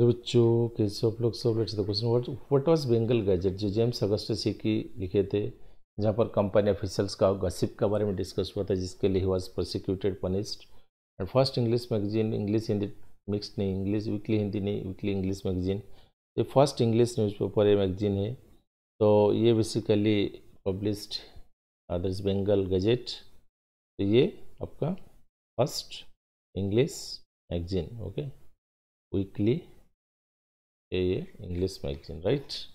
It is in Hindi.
बच्चों कैसे आप लोग सब let's the question what what was Bengal gazette जो जेम्स सी की लिखे थे जहाँ पर कंपनी ऑफिसल्स का गसिप के बारे में डिस्कस हुआ था जिसके लिए he was prosecuted punished and first English magazine English Hindi mix नहीं इंग्लिश वीकली हिंदी नहीं वीकली इंग्लिश मैगजीन ये फर्स्ट इंग्लिश न्यूज़पेपर ये मैगजीन है तो ये basically publish others Bengal gazette तो ये आपका first English magazine okay weekly A English magazine right